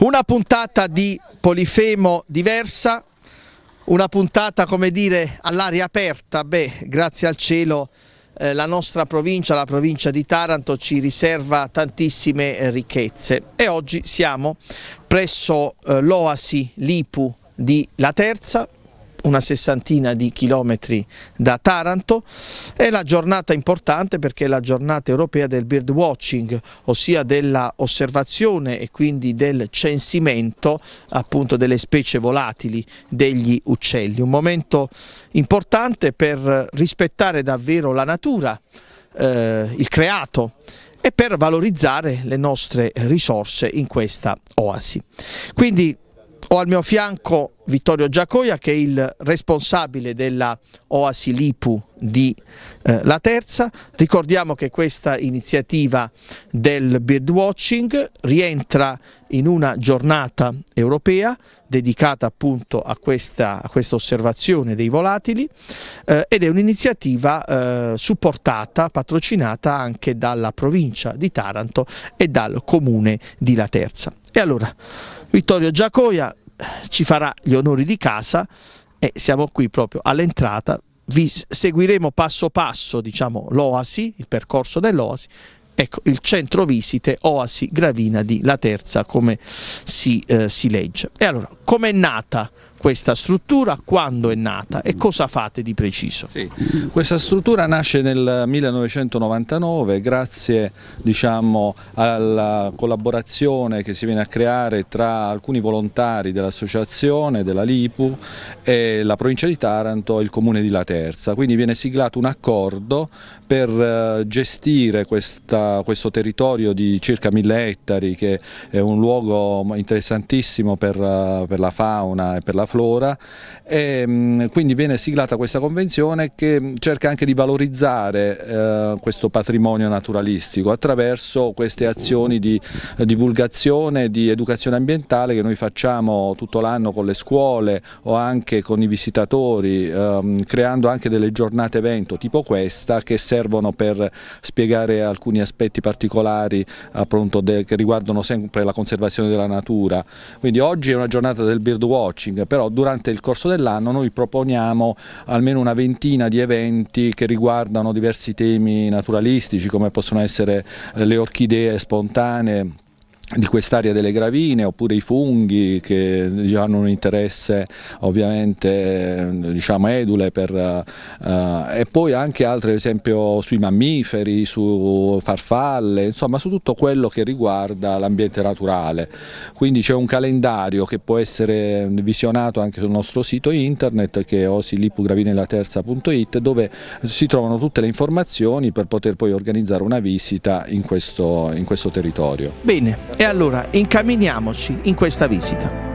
Una puntata di Polifemo diversa, una puntata come dire all'aria aperta, beh grazie al cielo eh, la nostra provincia, la provincia di Taranto ci riserva tantissime eh, ricchezze e oggi siamo presso eh, l'Oasi Lipu di La Terza una sessantina di chilometri da Taranto. È la giornata importante perché è la giornata europea del bird watching, ossia dell'osservazione e quindi del censimento appunto delle specie volatili degli uccelli. Un momento importante per rispettare davvero la natura, eh, il creato e per valorizzare le nostre risorse in questa oasi. Quindi ho al mio fianco Vittorio Giacoia che è il responsabile della Oasi Lipu di eh, La Terza. Ricordiamo che questa iniziativa del birdwatching rientra in una giornata europea dedicata appunto a questa, a questa osservazione dei volatili eh, ed è un'iniziativa eh, supportata, patrocinata anche dalla provincia di Taranto e dal comune di La Terza. E allora Vittorio Giacoia ci farà gli onori di casa e siamo qui proprio all'entrata. Vi seguiremo passo passo diciamo, l'Oasi, il percorso dell'Oasi, ecco il centro visite Oasi Gravina di La Terza come si, eh, si legge. E allora, com'è nata questa struttura, quando è nata e cosa fate di preciso? Sì, questa struttura nasce nel 1999 grazie diciamo, alla collaborazione che si viene a creare tra alcuni volontari dell'associazione, della LIPU e la provincia di Taranto e il comune di La Terza, quindi viene siglato un accordo per eh, gestire questa, questo territorio di circa mille ettari che è un luogo interessantissimo per, eh, per la fauna e per la flora e ehm, quindi viene siglata questa convenzione che cerca anche di valorizzare eh, questo patrimonio naturalistico attraverso queste azioni di divulgazione, di educazione ambientale che noi facciamo tutto l'anno con le scuole o anche con i visitatori, ehm, creando anche delle giornate evento tipo questa che servono per spiegare alcuni aspetti particolari appunto, che riguardano sempre la conservazione della natura. Quindi oggi è una giornata del bird watching, però durante il corso dell'anno noi proponiamo almeno una ventina di eventi che riguardano diversi temi naturalistici come possono essere eh, le orchidee spontanee di quest'area delle gravine oppure i funghi che diciamo, hanno un interesse ovviamente diciamo, edule per, eh, e poi anche altri ad esempio sui mammiferi, su farfalle, insomma su tutto quello che riguarda l'ambiente naturale. Quindi c'è un calendario che può essere visionato anche sul nostro sito internet che è osilipugravinilaterza.it dove si trovano tutte le informazioni per poter poi organizzare una visita in questo, in questo territorio. Bene. E allora incamminiamoci in questa visita.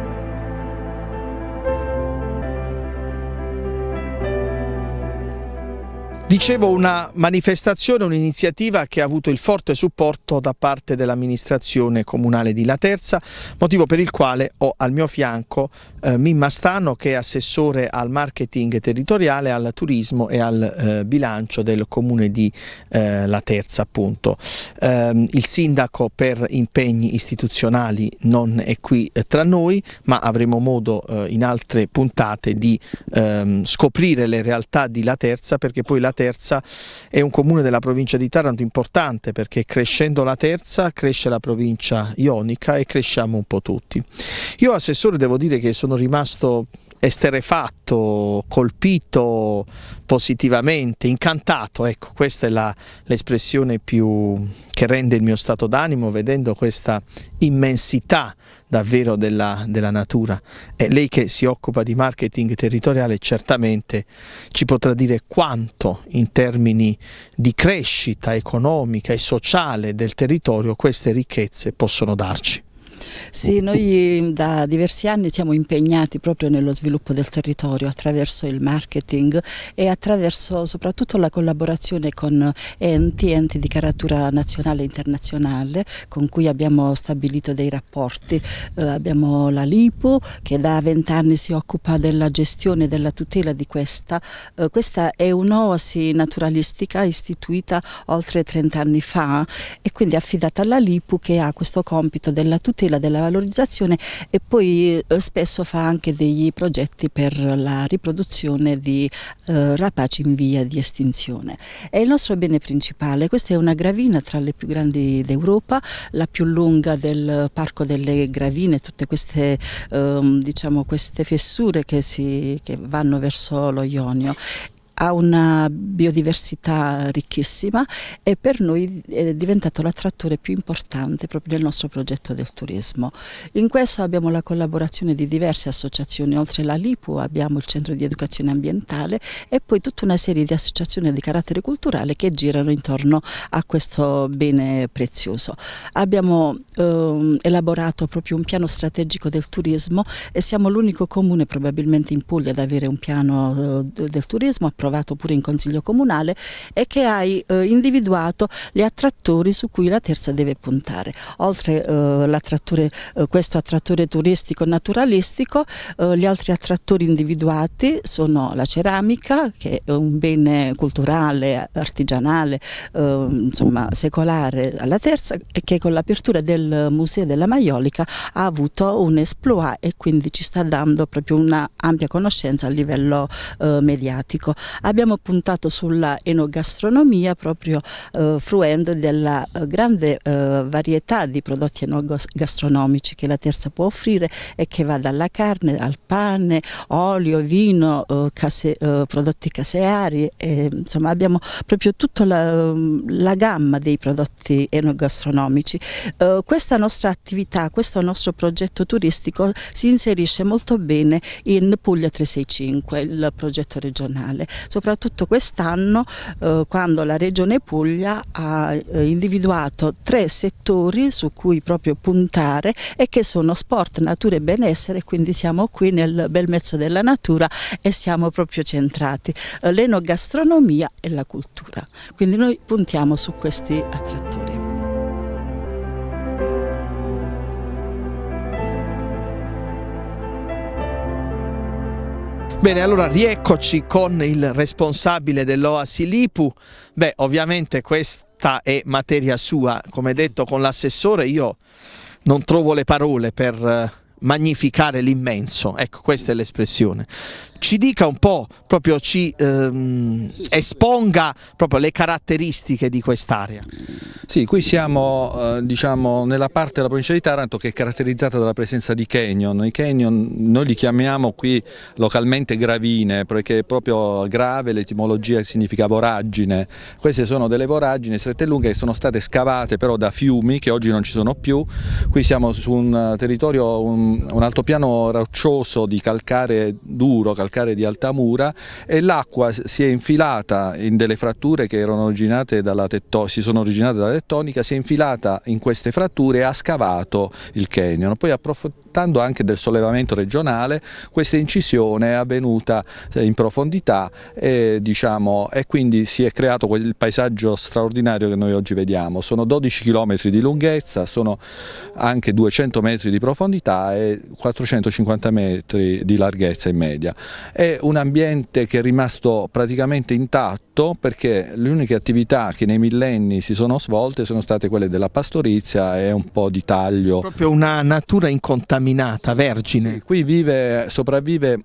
Dicevo una manifestazione, un'iniziativa che ha avuto il forte supporto da parte dell'amministrazione comunale di La Terza, motivo per il quale ho al mio fianco eh, Mimma Stano che è assessore al marketing territoriale, al turismo e al eh, bilancio del comune di eh, La Terza appunto. Ehm, il sindaco per impegni istituzionali non è qui eh, tra noi ma avremo modo eh, in altre puntate di ehm, scoprire le realtà di La Terza perché poi La Terza terza è un comune della provincia di Taranto importante perché crescendo la terza cresce la provincia ionica e cresciamo un po' tutti. Io assessore devo dire che sono rimasto esterefatto, colpito positivamente, incantato, ecco questa è l'espressione più che rende il mio stato d'animo vedendo questa immensità davvero della, della natura. E lei che si occupa di marketing territoriale certamente ci potrà dire quanto in termini di crescita economica e sociale del territorio queste ricchezze possono darci. Sì, noi mm, da diversi anni siamo impegnati proprio nello sviluppo del territorio attraverso il marketing e attraverso soprattutto la collaborazione con enti, enti di caratura nazionale e internazionale con cui abbiamo stabilito dei rapporti. Eh, abbiamo la LIPU che da vent'anni si occupa della gestione e della tutela di questa. Eh, questa è un'oasi naturalistica istituita oltre 30 anni fa e quindi affidata alla LIPU che ha questo compito della tutela quella della valorizzazione e poi eh, spesso fa anche dei progetti per la riproduzione di eh, rapaci in via di estinzione. È il nostro bene principale, questa è una gravina tra le più grandi d'Europa, la più lunga del Parco delle Gravine, tutte queste, ehm, diciamo, queste fessure che, si, che vanno verso lo Ionio ha una biodiversità ricchissima e per noi eh, è diventato l'attrattore più importante proprio nel nostro progetto del turismo. In questo abbiamo la collaborazione di diverse associazioni, oltre alla LIPU abbiamo il Centro di Educazione Ambientale e poi tutta una serie di associazioni di carattere culturale che girano intorno a questo bene prezioso. Abbiamo ehm, elaborato proprio un piano strategico del turismo e siamo l'unico comune probabilmente in Puglia ad avere un piano eh, del turismo approvato approvato pure in Consiglio Comunale, e che hai eh, individuato gli attrattori su cui la terza deve puntare. Oltre eh, eh questo attrattore turistico naturalistico, eh, gli altri attrattori individuati sono la ceramica, che è un bene culturale, artigianale, ehm, insomma secolare alla terza, e che con l'apertura del Museo della Maiolica ha avuto un esploit e quindi ci sta dando proprio un'ampia conoscenza a livello eh, mediatico abbiamo puntato sulla enogastronomia proprio eh, fruendo della eh, grande eh, varietà di prodotti enogastronomici che la terza può offrire e che va dalla carne al pane, olio, vino, eh, case, eh, prodotti caseari, e, insomma abbiamo proprio tutta la, la gamma dei prodotti enogastronomici. Eh, questa nostra attività, questo nostro progetto turistico si inserisce molto bene in Puglia 365, il progetto regionale soprattutto quest'anno eh, quando la Regione Puglia ha eh, individuato tre settori su cui proprio puntare e che sono sport, natura e benessere, quindi siamo qui nel bel mezzo della natura e siamo proprio centrati, eh, l'enogastronomia e la cultura. Quindi noi puntiamo su questi attrattori. Bene, allora rieccoci con il responsabile dell'Oasi Lipu. Beh, ovviamente questa è materia sua, come detto con l'assessore io non trovo le parole per eh, magnificare l'immenso, ecco questa è l'espressione ci dica un po', proprio ci ehm, esponga proprio le caratteristiche di quest'area. Sì, qui siamo eh, diciamo, nella parte della provincia di Taranto che è caratterizzata dalla presenza di canyon. I canyon noi li chiamiamo qui localmente gravine perché è proprio grave, l'etimologia significa voragine. Queste sono delle voragini strette e lunghe che sono state scavate però da fiumi che oggi non ci sono più. Qui siamo su un territorio, un, un altopiano roccioso di calcare duro, calcare calcare di Altamura e l'acqua si è infilata in delle fratture che tetto, si sono originate dalla tettonica, si è infilata in queste fratture e ha scavato il canyon. Poi approfondendo approfittando anche del sollevamento regionale, questa incisione è avvenuta eh, in profondità e, diciamo, e quindi si è creato quel paesaggio straordinario che noi oggi vediamo. Sono 12 km di lunghezza, sono anche 200 metri di profondità e 450 metri di larghezza in media. È un ambiente che è rimasto praticamente intatto perché le uniche attività che nei millenni si sono svolte sono state quelle della pastorizia e un po' di taglio. Proprio una natura incontaminata camminata vergine. Sì, qui vive, sopravvive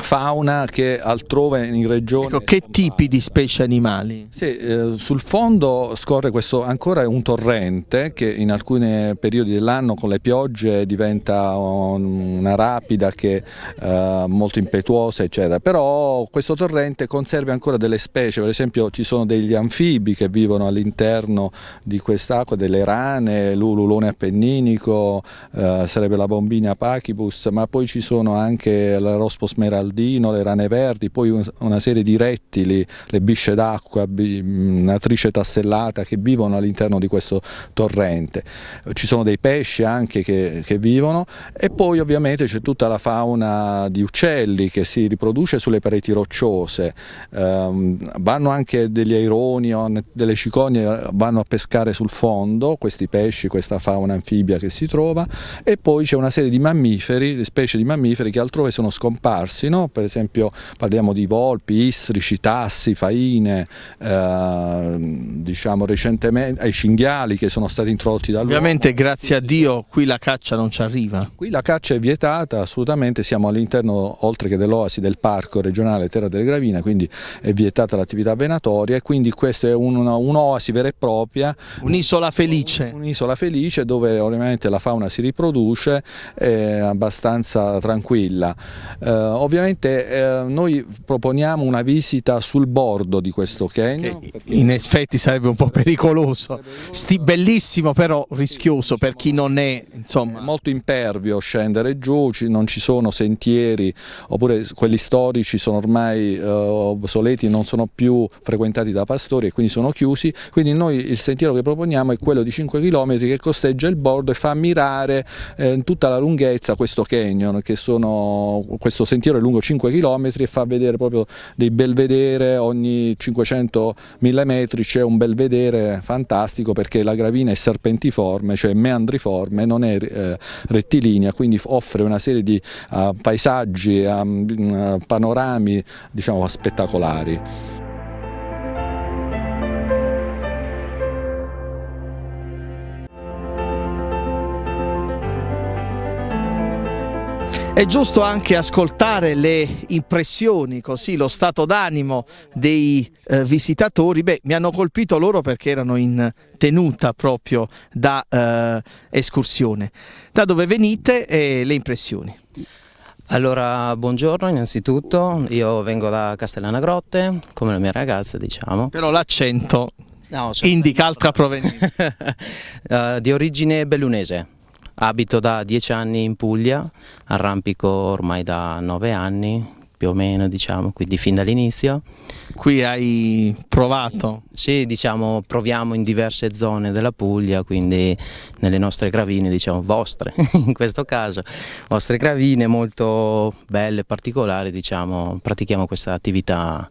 fauna che altrove in regione. Ecco, che tipi di specie animali? Sì, eh, sul fondo scorre questo, ancora un torrente che in alcuni periodi dell'anno con le piogge diventa una rapida che, eh, molto impetuosa, eccetera. Però questo torrente conserva ancora delle specie, per esempio ci sono degli anfibi che vivono all'interno di quest'acqua, delle rane, l'ululone appenninico, eh, sarebbe la bombina pachibus, ma poi ci sono anche la rospo smeraldina l'aldino, le rane verdi, poi una serie di rettili, le bisce d'acqua, mm, natrice tassellata che vivono all'interno di questo torrente. Ci sono dei pesci anche che, che vivono e poi ovviamente c'è tutta la fauna di uccelli che si riproduce sulle pareti rocciose, um, vanno anche degli aironi o delle cicogne, vanno a pescare sul fondo questi pesci, questa fauna anfibia che si trova e poi c'è una serie di mammiferi, specie di mammiferi che altrove sono scomparsi no? no? per esempio parliamo di volpi, istrici, tassi, faine, eh, diciamo, recentemente, ai cinghiali che sono stati introdotti dall'uomo. Ovviamente grazie a Dio qui la caccia non ci arriva. Qui la caccia è vietata, assolutamente siamo all'interno oltre che dell'oasi del parco regionale Terra delle Gravine, quindi è vietata l'attività venatoria e quindi questa è un'oasi un vera e propria. Un'isola felice. Un'isola felice dove ovviamente la fauna si riproduce eh, abbastanza tranquilla. Eh, ovviamente eh, noi proponiamo una visita sul bordo di questo canyon. in effetti sarebbe sarebbe un po' pericoloso, Sti bellissimo però rischioso per chi non è insomma. È molto impervio scendere giù, non ci sono sentieri oppure quelli storici sono ormai eh, obsoleti, non sono più frequentati da pastori e quindi sono chiusi, quindi noi il sentiero che proponiamo è quello di 5 km che costeggia il bordo e fa ammirare eh, tutta la lunghezza questo canyon, che sono, questo sentiero è lungo 5 km e fa vedere proprio dei belvedere, ogni 500-1000 metri c'è un belvedere bel vedere fantastico perché la gravina è serpentiforme, cioè meandriforme, non è eh, rettilinea, quindi offre una serie di uh, paesaggi, um, panorami diciamo, spettacolari. È giusto anche ascoltare le impressioni, così lo stato d'animo dei eh, visitatori. Beh, mi hanno colpito loro perché erano in tenuta proprio da eh, escursione. Da dove venite e le impressioni? Allora, buongiorno innanzitutto, io vengo da Castellana Grotte, come la mia ragazza diciamo. Però l'accento no, indica altra provenienza. uh, di origine bellunese. Abito da dieci anni in Puglia, arrampico ormai da nove anni, più o meno, diciamo, quindi fin dall'inizio. Qui hai provato? Sì, diciamo, proviamo in diverse zone della Puglia, quindi nelle nostre gravine, diciamo, vostre, in questo caso, vostre gravine molto belle, particolari, diciamo, pratichiamo questa attività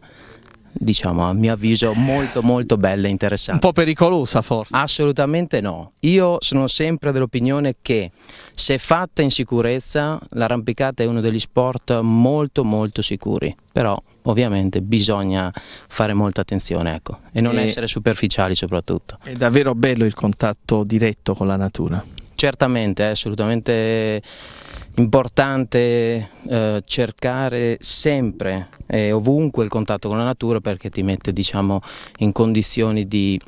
diciamo a mio avviso molto molto bella e interessante. Un po' pericolosa forse? Assolutamente no, io sono sempre dell'opinione che se fatta in sicurezza l'arrampicata è uno degli sport molto molto sicuri, però ovviamente bisogna fare molta attenzione ecco, e non e... essere superficiali soprattutto. È davvero bello il contatto diretto con la natura? Certamente, è assolutamente importante eh, cercare sempre e ovunque il contatto con la natura perché ti mette diciamo, in condizioni di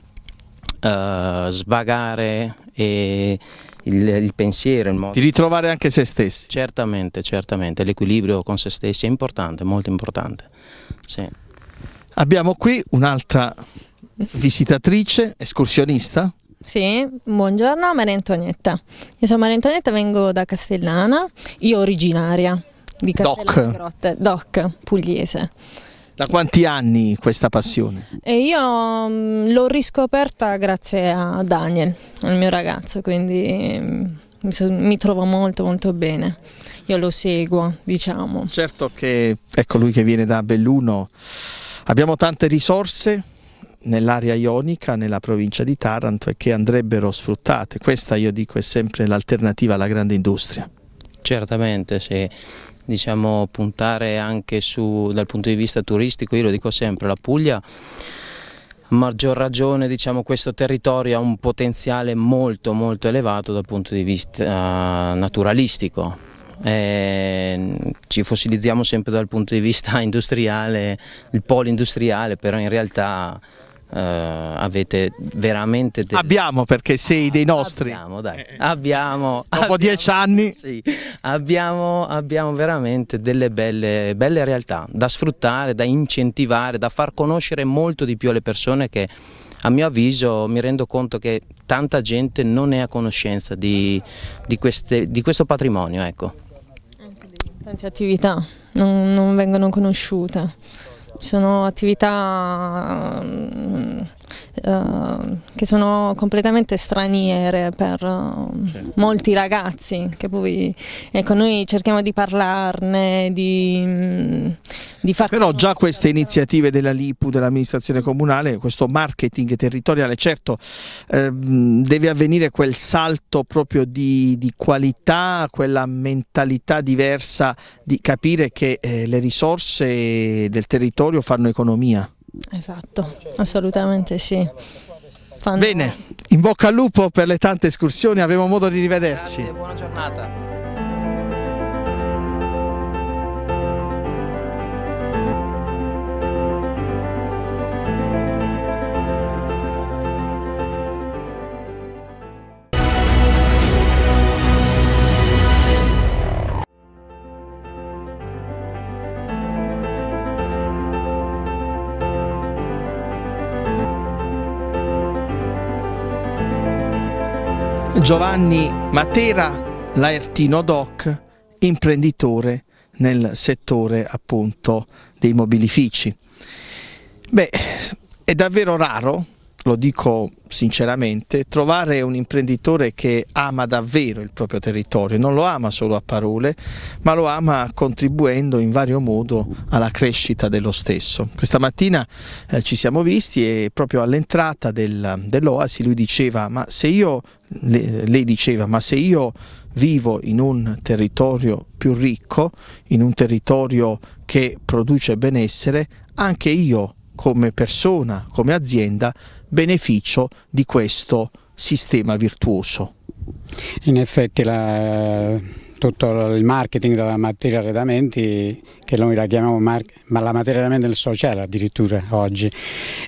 eh, svagare e il, il, pensiero, il modo. Di ritrovare anche se stessi. Certamente, certamente, l'equilibrio con se stessi è importante, molto importante. Sì. Abbiamo qui un'altra visitatrice, escursionista, sì, buongiorno Maria Antonietta. Io sono Maria Antonietta, vengo da Castellana, io originaria di Castellana Doc. Grotte, Doc, pugliese. Da quanti anni questa passione? E io mm, l'ho riscoperta grazie a Daniel, il mio ragazzo, quindi mm, mi, trovo molto molto bene. Io lo seguo, diciamo. Certo che, ecco lui che viene da Belluno, abbiamo tante risorse, nell'area ionica, nella provincia di Taranto e che andrebbero sfruttate. Questa io dico è sempre l'alternativa alla grande industria. Certamente, sì. Diciamo puntare anche su, dal punto di vista turistico, io lo dico sempre, la Puglia a maggior ragione diciamo, questo territorio ha un potenziale molto molto elevato dal punto di vista eh, naturalistico. Eh, ci fossilizziamo sempre dal punto di vista industriale, il polo industriale, però in realtà Uh, avete veramente... Abbiamo perché sei dei nostri. Abbiamo, dai. Eh, eh, abbiamo... Dopo abbiamo, dieci anni. Sì, abbiamo, abbiamo, veramente delle belle, belle realtà da sfruttare, da incentivare, da far conoscere molto di più alle persone che a mio avviso mi rendo conto che tanta gente non è a conoscenza di, di, queste, di questo patrimonio. Ecco. Tante attività non, non vengono conosciute sono attività mm, Uh, che sono completamente straniere per uh, certo. molti ragazzi che poi ecco noi cerchiamo di parlarne di, mm, di far però già queste iniziative della LIPU dell'amministrazione comunale questo marketing territoriale certo ehm, deve avvenire quel salto proprio di, di, qualità quella mentalità diversa di capire che eh, le risorse del territorio fanno economia Esatto, assolutamente sì. Fanno... Bene, in bocca al lupo per le tante escursioni, avremo modo di rivederci. Grazie, buona giornata. Giovanni Matera Laertino Doc, imprenditore nel settore appunto dei mobilifici. Beh, è davvero raro lo dico sinceramente, trovare un imprenditore che ama davvero il proprio territorio, non lo ama solo a parole, ma lo ama contribuendo in vario modo alla crescita dello stesso. Questa mattina eh, ci siamo visti e proprio all'entrata del, dell'Oasi lui diceva, ma se io, lei diceva, ma se io vivo in un territorio più ricco, in un territorio che produce benessere, anche io come persona, come azienda, beneficio di questo sistema virtuoso. In effetti la tutto il marketing della materia arredamenti, che noi la chiamiamo ma la materia arredamenti del sociale addirittura oggi,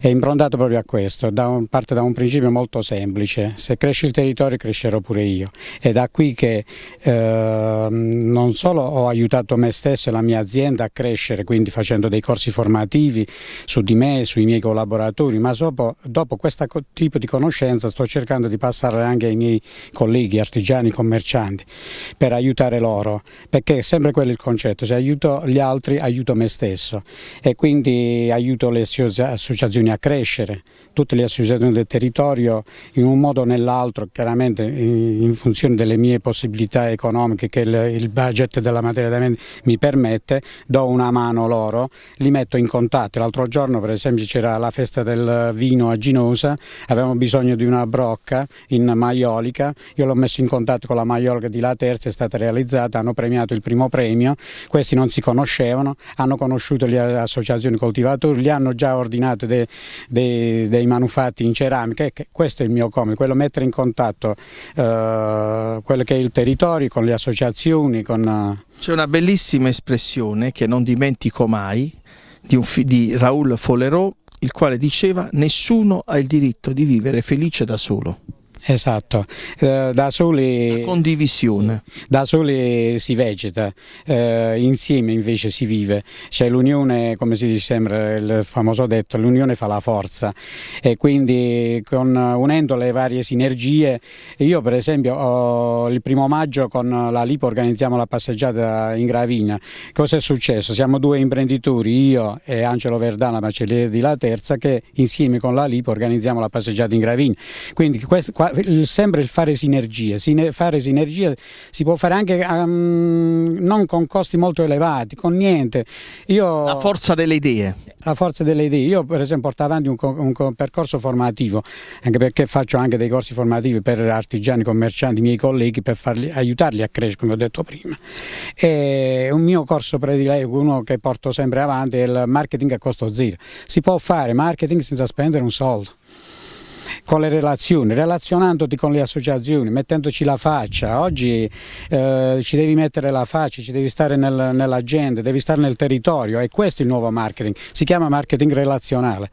è improntato proprio a questo, da un, parte da un principio molto semplice, se cresce il territorio crescerò pure io. È da qui che eh, non solo ho aiutato me stesso e la mia azienda a crescere, quindi facendo dei corsi formativi su di me, sui miei collaboratori, ma dopo, dopo questo tipo di conoscenza sto cercando di passare anche ai miei colleghi, artigiani, commercianti, per aiutare aiutare loro, perché è sempre quello il concetto, se aiuto gli altri aiuto me stesso e quindi aiuto le associazioni a crescere, tutte le associazioni del territorio in un modo o nell'altro, chiaramente in funzione delle mie possibilità economiche che il budget della materia da mi permette, do una mano loro, li metto in contatto. L'altro giorno per esempio c'era la festa del vino a Ginosa, avevamo bisogno di una brocca in maiolica, io l'ho messo in contatto con la maiolica di La Terza, è stata realizzata realizzata hanno premiato il primo premio, questi non si conoscevano, hanno conosciuto le associazioni coltivatori, gli hanno già ordinato dei, dei, dei manufatti in ceramica, questo è il mio come, quello mettere in contatto eh, quello che è il territorio con le associazioni. Con... Eh. C'è una bellissima espressione che non dimentico mai di, un, di Raoul Follerot, il quale diceva nessuno ha il diritto di vivere felice da solo. Esatto, eh, da soli... La condivisione. Sì, da soli si vegeta, eh, insieme invece si vive, c'è cioè, l'unione, come si dice sempre, il famoso detto, l'unione fa la forza e quindi con, unendo le varie sinergie, io per esempio oh, il primo maggio con la Lipo organizziamo la passeggiata in Gravina, cosa è successo? Siamo due imprenditori, io e Angelo Verdana, macelliere di La Terza, che insieme con la Lipo organizziamo la passeggiata in Gravina, quindi questo, il, sempre il fare sinergie. Sine, fare sinergie si può fare anche um, non con costi molto elevati, con niente. Io, la forza delle idee. La forza delle idee. Io per esempio porto avanti un, un, un percorso formativo, anche perché faccio anche dei corsi formativi per artigiani, commercianti, miei colleghi, per farli, aiutarli a crescere, come ho detto prima. E un mio corso prediletto, uno che porto sempre avanti, è il marketing a costo zero. Si può fare marketing senza spendere un soldo con le relazioni, relazionandoti con le associazioni, mettendoci la faccia. Oggi eh, ci devi mettere la faccia, ci devi stare nel, nella gente, devi stare nel territorio è questo il nuovo marketing, si chiama marketing relazionale.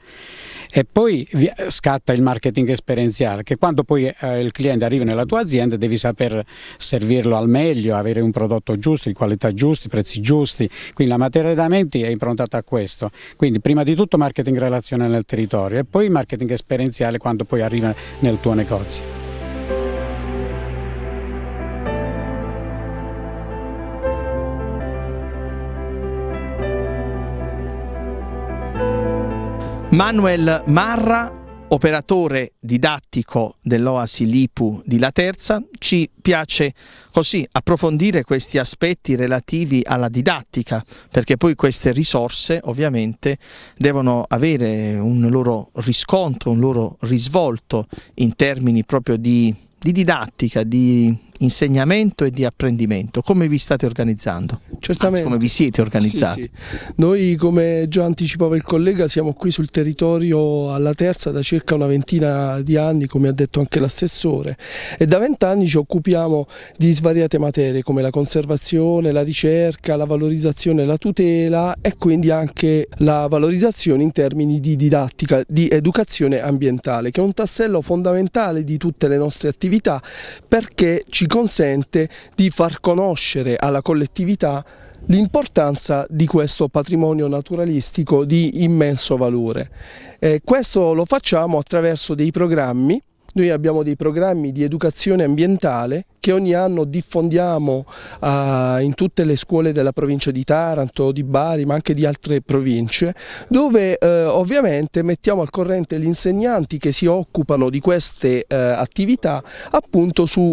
E poi eh, scatta il marketing esperienziale, che quando poi eh, il cliente arriva nella tua azienda devi saper servirlo al meglio, avere un prodotto giusto, di qualità giusta, prezzi giusti, quindi la materia da menti è improntata a questo. Quindi prima di tutto marketing relazionale nel territorio e poi marketing esperienziale quando poi arriva nel tuo negozio. Manuel Marra, operatore didattico dell'Oasi Lipu di La Terza, ci piace così approfondire questi aspetti relativi alla didattica, perché poi queste risorse ovviamente devono avere un loro riscontro, un loro risvolto in termini proprio di, di didattica, di insegnamento e di apprendimento. Come vi state organizzando? Certamente. Anzi, come vi siete organizzati? Sì, sì. Noi, come già anticipava il collega, siamo qui sul territorio alla terza da circa una ventina di anni, come ha detto anche l'assessore, e da vent'anni ci occupiamo di svariate materie come la conservazione, la ricerca, la valorizzazione, la tutela e quindi anche la valorizzazione in termini di didattica, di educazione ambientale, che è un tassello fondamentale di tutte le nostre attività perché ci consente di far conoscere alla collettività l'importanza di questo patrimonio naturalistico di immenso valore. Eh, questo lo facciamo attraverso dei programmi noi abbiamo dei programmi di educazione ambientale che ogni anno diffondiamo eh, in tutte le scuole della provincia di Taranto, di Bari, ma anche di altre province, dove eh, ovviamente mettiamo al corrente gli insegnanti che si occupano di queste eh, attività appunto su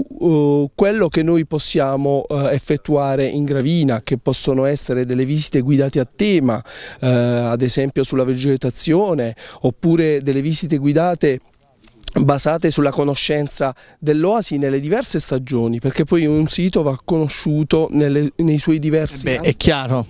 quello che noi possiamo effettuare in gravina, che possono essere delle visite guidate a tema, ad esempio sulla vegetazione, oppure delle visite guidate basate sulla conoscenza dell'oasi nelle diverse stagioni, perché poi un sito va conosciuto nelle, nei suoi diversi... Beh, è chiaro,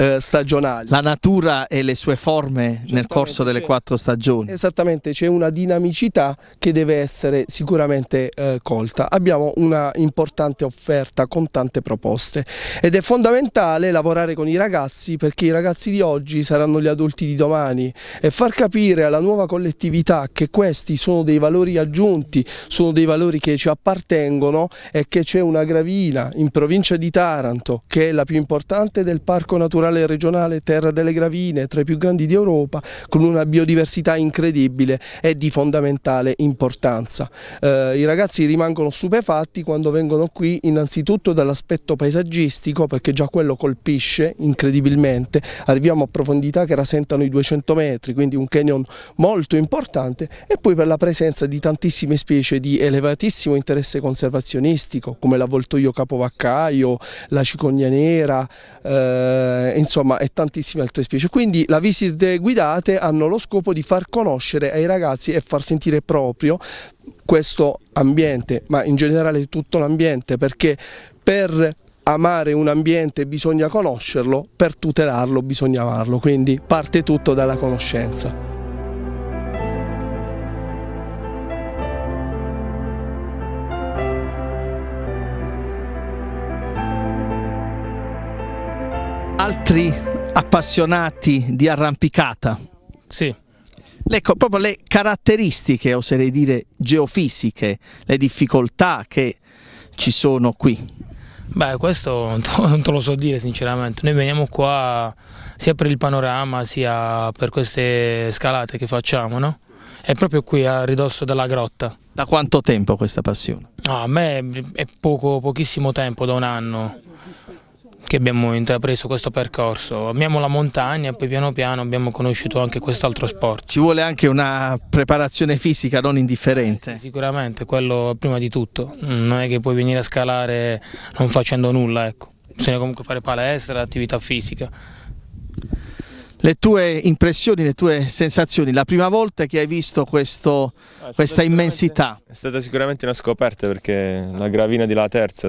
eh, stagionali. La natura e le sue forme nel corso delle quattro stagioni. Esattamente, c'è una dinamicità che deve essere sicuramente eh, colta. Abbiamo una importante offerta con tante proposte ed è fondamentale lavorare con i ragazzi perché i ragazzi di oggi saranno gli adulti di domani e far capire alla nuova collettività che questi sono dei valori aggiunti, sono dei valori che ci appartengono e che c'è una gravina in provincia di Taranto che è la più importante del Parco Naturale Centrale Regionale Terra delle Gravine, tra i più grandi d'Europa, con una biodiversità incredibile e di fondamentale importanza. Eh, I ragazzi rimangono stupefatti quando vengono qui innanzitutto dall'aspetto paesaggistico perché già quello colpisce incredibilmente, arriviamo a profondità che rasentano i 200 metri, quindi un canyon molto importante e poi per la presenza di tantissime specie di elevatissimo interesse conservazionistico come l'avvoltoio capovaccaio, la cicogna nera, eh, insomma e tantissime altre specie. Quindi le visite guidate hanno lo scopo di far conoscere ai ragazzi e far sentire proprio questo ambiente, ma in generale tutto l'ambiente, perché per amare un ambiente bisogna conoscerlo, per tutelarlo bisogna amarlo, quindi parte tutto dalla conoscenza. altri appassionati di arrampicata. Sì. Le, proprio le caratteristiche, oserei dire, geofisiche, le difficoltà che ci sono qui. Beh, questo non te lo so dire sinceramente, noi veniamo qua sia per il panorama sia per queste scalate che facciamo, no? È proprio qui a ridosso della grotta. Da quanto tempo questa passione? No, ah, a me è poco, pochissimo tempo, da un anno che abbiamo intrapreso questo percorso. Amiamo la montagna e poi piano piano abbiamo conosciuto anche quest'altro sport. Ci vuole anche una preparazione fisica non indifferente. Eh, sicuramente, quello prima di tutto. Mm, non è che puoi venire a scalare non facendo nulla, ecco. Bisogna comunque fare palestra, attività fisica le tue impressioni, le tue sensazioni, la prima volta che hai visto questo, ah, questa immensità? È stata sicuramente una scoperta perché la gravina di La Terza,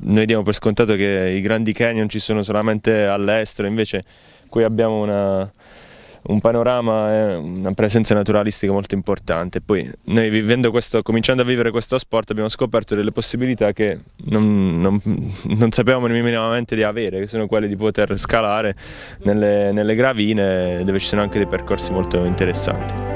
noi diamo per scontato che i grandi canyon ci sono solamente all'estero, invece qui abbiamo una un panorama e una presenza naturalistica molto importante. Poi noi questo, cominciando a vivere questo sport abbiamo scoperto delle possibilità che non, non, non sapevamo minimamente di avere, che sono quelle di poter scalare nelle, nelle gravine dove ci sono anche dei percorsi molto interessanti.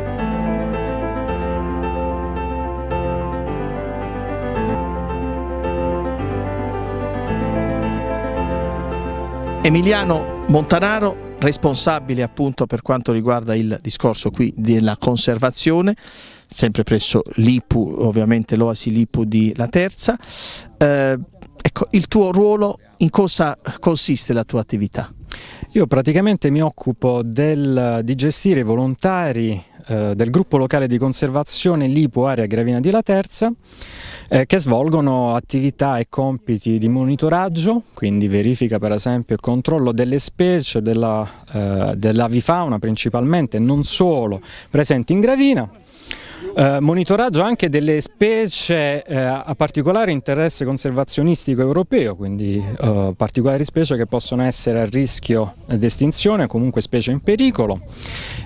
Emiliano Montanaro responsabile appunto per quanto riguarda il discorso qui della conservazione, sempre presso l'IPU, ovviamente l'Oasi l'IPU di La Terza. Eh, ecco, il tuo ruolo, in cosa consiste la tua attività? Io praticamente mi occupo del, di gestire i volontari eh, del gruppo locale di conservazione Lipo Area Gravina di La Terza eh, che svolgono attività e compiti di monitoraggio, quindi verifica per esempio e controllo delle specie, della, eh, dell'avifauna principalmente, non solo, presenti in gravina eh, monitoraggio anche delle specie eh, a particolare interesse conservazionistico europeo, quindi eh, particolari specie che possono essere a rischio di estinzione, comunque specie in pericolo,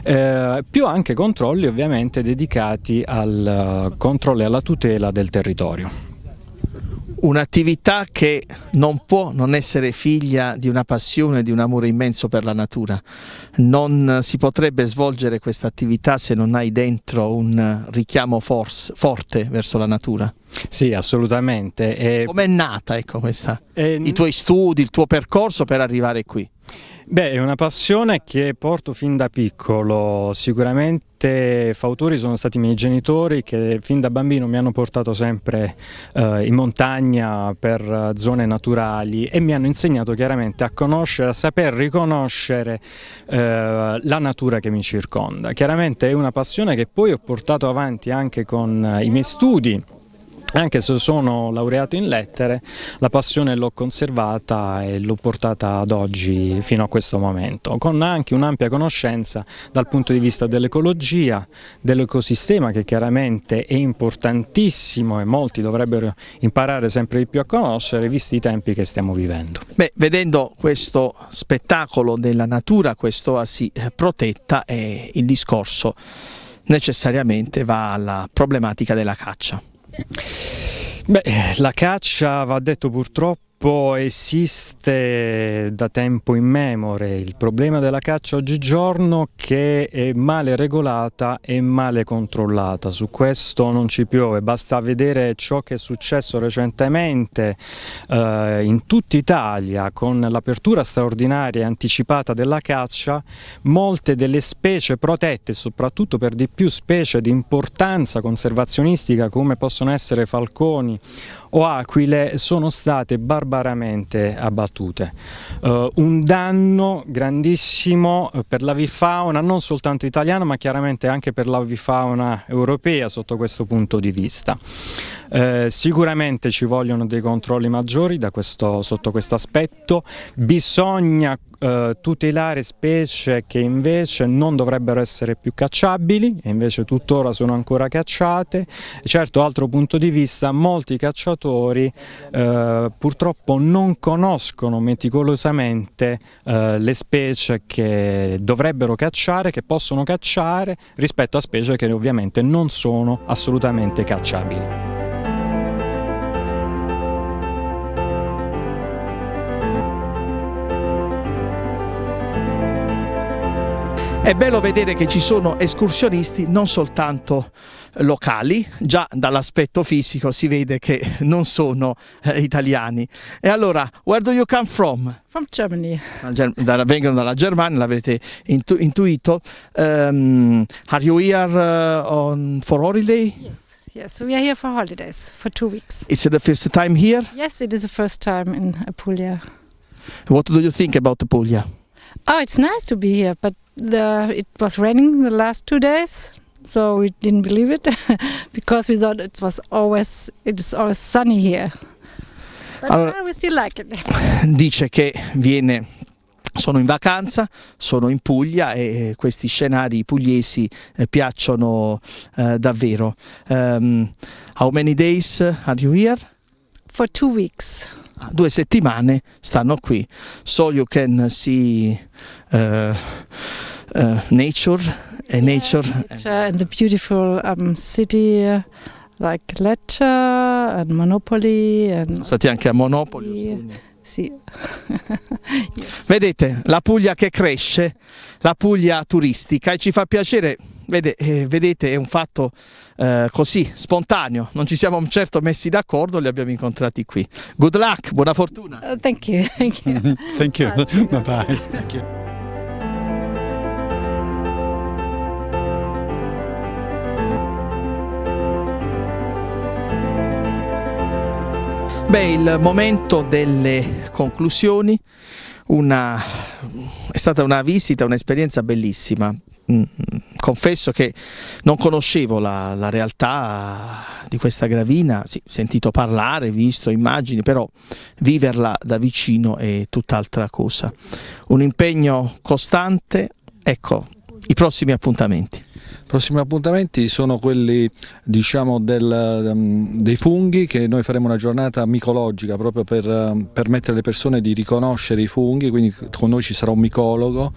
eh, più anche controlli ovviamente dedicati al eh, controllo e alla tutela del territorio un'attività che non può non essere figlia di una passione, di un amore immenso per la natura. Non si potrebbe svolgere questa attività se non hai dentro un richiamo force, forte verso la natura. Sì, assolutamente. E... Com'è nata ecco, questa? E... I tuoi studi, il tuo percorso per arrivare qui? Beh, è una passione che porto fin da piccolo, sicuramente fautori sono stati i miei genitori che fin da bambino mi hanno portato sempre eh, in montagna per eh, zone naturali e mi hanno insegnato chiaramente a conoscere, a saper riconoscere eh, la natura che mi circonda. Chiaramente è una passione che poi ho portato avanti anche con eh, i miei studi anche se sono laureato in lettere, la passione l'ho conservata e l'ho portata ad oggi fino a questo momento, con anche un'ampia conoscenza dal punto di vista dell'ecologia, dell'ecosistema che chiaramente è importantissimo e molti dovrebbero imparare sempre di più a conoscere, visti i tempi che stiamo vivendo. Beh, vedendo questo spettacolo della natura, questo quest'oasi eh, protetta, è eh, il discorso necessariamente va alla problematica della caccia. Beh, la caccia, va detto purtroppo, Purtroppo esiste da tempo immemore il problema della caccia oggigiorno che è male regolata e male controllata, su questo non ci piove, basta vedere ciò che è successo recentemente eh, in tutta Italia con l'apertura straordinaria e anticipata della caccia, molte delle specie protette, soprattutto per di più specie di importanza conservazionistica come possono essere falconi o aquile, sono state barbaramente barbaramente abbattute. Uh, un danno grandissimo eh, per l'avifauna non soltanto italiana ma chiaramente anche per l'avifauna europea sotto questo punto di vista. Uh, sicuramente ci vogliono dei controlli maggiori questo, sotto questo aspetto, bisogna eh, tutelare specie che invece non dovrebbero essere più cacciabili e invece tuttora sono ancora cacciate. Certo, altro punto di vista, molti cacciatori eh, purtroppo non conoscono meticolosamente eh, le specie che dovrebbero cacciare, che possono cacciare rispetto a specie che ovviamente non sono assolutamente cacciabili. È bello vedere che ci sono escursionisti non soltanto locali, già dall'aspetto fisico si vede che non sono eh, italiani. E allora, where do you come from? From Germany. Da, vengono dalla Germania, l'avete intu intuito. Um, are you here uh, on, for holiday? Yes. Yes, we are here for holidays for two weeks. Is it the first time here? Yes, it is the first time in Apulia. What do you think about Apulia? Oh, it's nice to be here, but the, it was raining the last two days, so we didn't believe it because we thought it was always it is always sunny here. But allora, we still like it. Dice che viene sono in vacanza, sono in Puglia e questi scenari pugliesi eh, piacciono eh, davvero. Um, how many days are you here? For two weeks due settimane stanno qui. So you can see uh, uh, nature, yeah, nature, nature and the beautiful um, city. Like Lecce and Monopoli. And Sono stati anche a Monopoli. Sì. yes. Vedete, la Puglia che cresce, la Puglia turistica e ci fa piacere Vede, eh, vedete, è un fatto eh, così, spontaneo. Non ci siamo certo messi d'accordo, li abbiamo incontrati qui. Good luck, buona fortuna. Oh, thank you. Thank you. Mm-hmm. thank you. Bye bye. Thank you. Beh, il momento delle conclusioni, una, è stata una visita, un'esperienza bellissima. Mm -hmm confesso che non conoscevo la, la realtà di questa gravina, sì, sentito parlare, visto immagini, però viverla da vicino è tutt'altra cosa. Un impegno costante, ecco, i prossimi appuntamenti. I prossimi appuntamenti sono quelli diciamo, del, um, dei funghi che noi faremo una giornata micologica proprio per um, permettere alle persone di riconoscere i funghi, quindi con noi ci sarà un micologo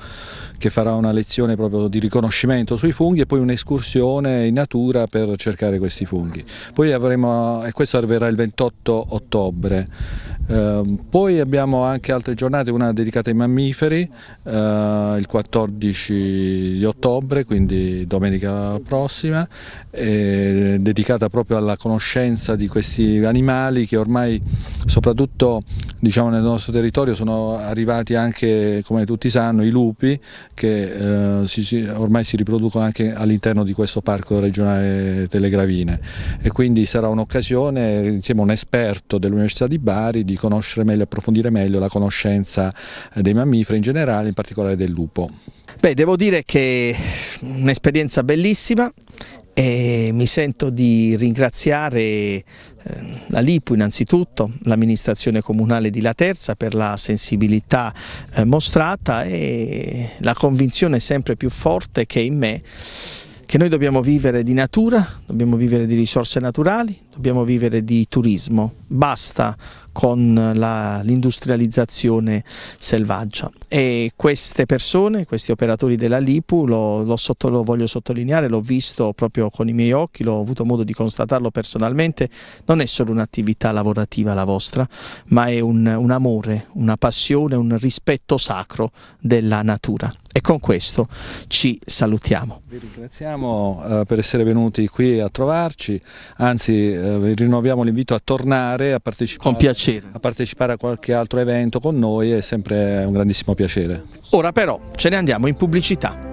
che farà una lezione proprio di riconoscimento sui funghi e poi un'escursione in natura per cercare questi funghi. Poi avremo, e questo arriverà il 28 ottobre, eh, poi abbiamo anche altre giornate, una dedicata ai mammiferi eh, il 14 di ottobre, quindi domenica prossima, eh, dedicata proprio alla conoscenza di questi animali che ormai soprattutto diciamo, nel nostro territorio sono arrivati anche, come tutti sanno, i lupi che eh, si, si, ormai si riproducono anche all'interno di questo parco regionale delle Gravine e quindi sarà un'occasione insieme a un esperto dell'Università di Bari di conoscere meglio, approfondire meglio la conoscenza dei mammiferi in generale, in particolare del lupo. Beh, devo dire che è un'esperienza bellissima, e mi sento di ringraziare eh, la LIPU innanzitutto, l'amministrazione comunale di La Terza per la sensibilità eh, mostrata e la convinzione sempre più forte che in me che noi dobbiamo vivere di natura, dobbiamo vivere di risorse naturali, dobbiamo vivere di turismo. Basta con l'industrializzazione selvaggia e queste persone, questi operatori della Lipu, lo, lo, sotto, lo voglio sottolineare, l'ho visto proprio con i miei occhi, l'ho avuto modo di constatarlo personalmente, non è solo un'attività lavorativa la vostra, ma è un, un amore, una passione, un rispetto sacro della natura. E con questo ci salutiamo. Vi ringraziamo eh, per essere venuti qui a trovarci, anzi eh, vi rinnoviamo l'invito a tornare a partecipare, a partecipare a qualche altro evento con noi, è sempre un grandissimo piacere. Ora però ce ne andiamo in pubblicità.